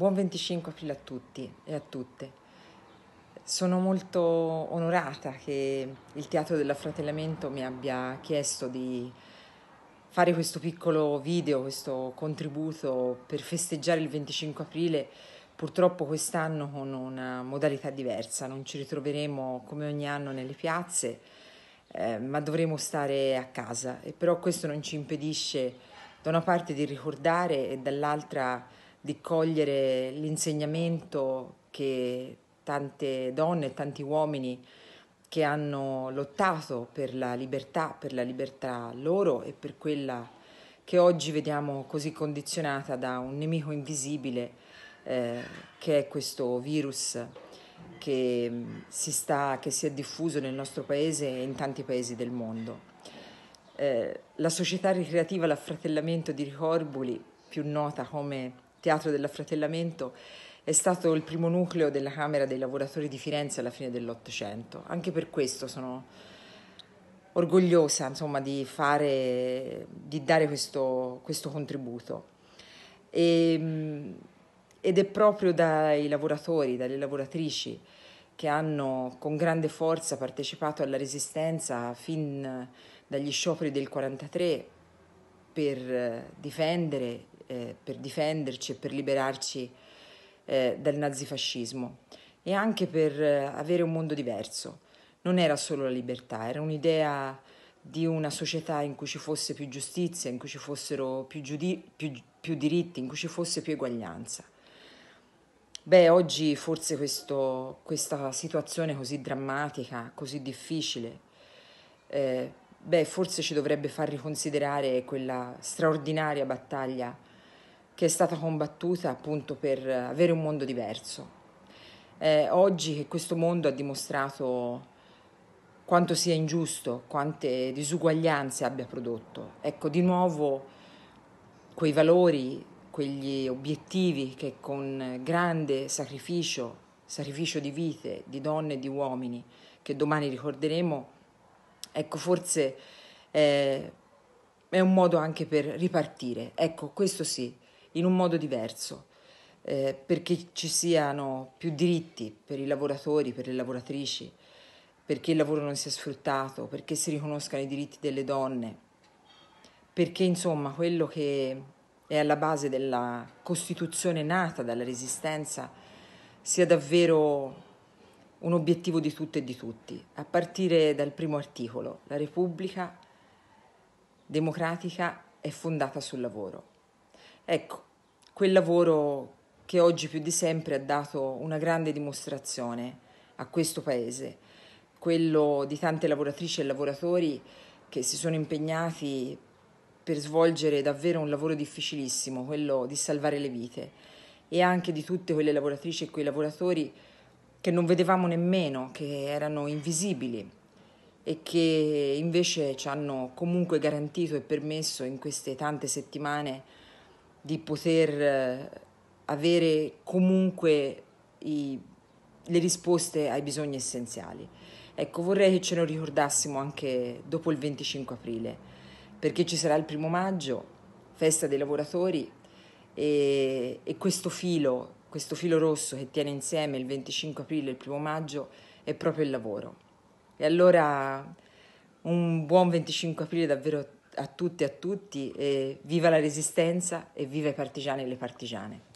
Buon 25 aprile a tutti e a tutte. Sono molto onorata che il Teatro della mi abbia chiesto di fare questo piccolo video, questo contributo per festeggiare il 25 aprile, purtroppo quest'anno con una modalità diversa. Non ci ritroveremo come ogni anno nelle piazze, eh, ma dovremo stare a casa. E però questo non ci impedisce da una parte di ricordare e dall'altra di di cogliere l'insegnamento che tante donne e tanti uomini che hanno lottato per la libertà, per la libertà loro e per quella che oggi vediamo così condizionata da un nemico invisibile eh, che è questo virus che mm, si, sta, che si è diffuso nel nostro paese e in tanti paesi del mondo. Eh, la società ricreativa L'affratellamento di Ricorbuli, più nota come Teatro dell'Affratellamento è stato il primo nucleo della Camera dei lavoratori di Firenze alla fine dell'Ottocento. Anche per questo sono orgogliosa insomma, di, fare, di dare questo, questo contributo. E, ehm, ed è proprio dai lavoratori, dalle lavoratrici che hanno con grande forza partecipato alla resistenza fin dagli scioperi del 1943 per difendere eh, per difenderci e per liberarci eh, dal nazifascismo e anche per eh, avere un mondo diverso. Non era solo la libertà, era un'idea di una società in cui ci fosse più giustizia, in cui ci fossero più, giudi- più, più diritti, in cui ci fosse più eguaglianza. Beh, oggi forse questo, questa situazione così drammatica, così difficile, eh, beh, forse ci dovrebbe far riconsiderare quella straordinaria battaglia che è stata combattuta appunto per avere un mondo diverso. Eh, oggi che questo mondo ha dimostrato quanto sia ingiusto, quante disuguaglianze abbia prodotto. Ecco, di nuovo quei valori, quegli obiettivi che con grande sacrificio, sacrificio di vite, di donne e di uomini, che domani ricorderemo, ecco, forse eh, è un modo anche per ripartire. Ecco, questo sì, in un modo diverso, eh, perché ci siano più diritti per i lavoratori, per le lavoratrici, perché il lavoro non sia sfruttato, perché si riconoscano i diritti delle donne, perché insomma quello che è alla base della Costituzione nata dalla Resistenza sia davvero un obiettivo di tutte e di tutti, a partire dal primo articolo, la Repubblica democratica è fondata sul lavoro. Ecco, quel lavoro che oggi più di sempre ha dato una grande dimostrazione a questo Paese, quello di tante lavoratrici e lavoratori che si sono impegnati per svolgere davvero un lavoro difficilissimo, quello di salvare le vite, e anche di tutte quelle lavoratrici e quei lavoratori che non vedevamo nemmeno, che erano invisibili e che invece ci hanno comunque garantito e permesso in queste tante settimane di poter eh, avere comunque i, le risposte ai bisogni essenziali. Ecco, vorrei che ce lo ricordassimo anche dopo il 25 aprile, perché ci sarà il primo maggio, festa dei lavoratori, e, e questo filo, questo filo rosso che tiene insieme il 25 aprile e il primo maggio è proprio il lavoro. E allora un buon 25 aprile davvero a a tutte e a tutti, viva la resistenza e viva i partigiani e le partigiane.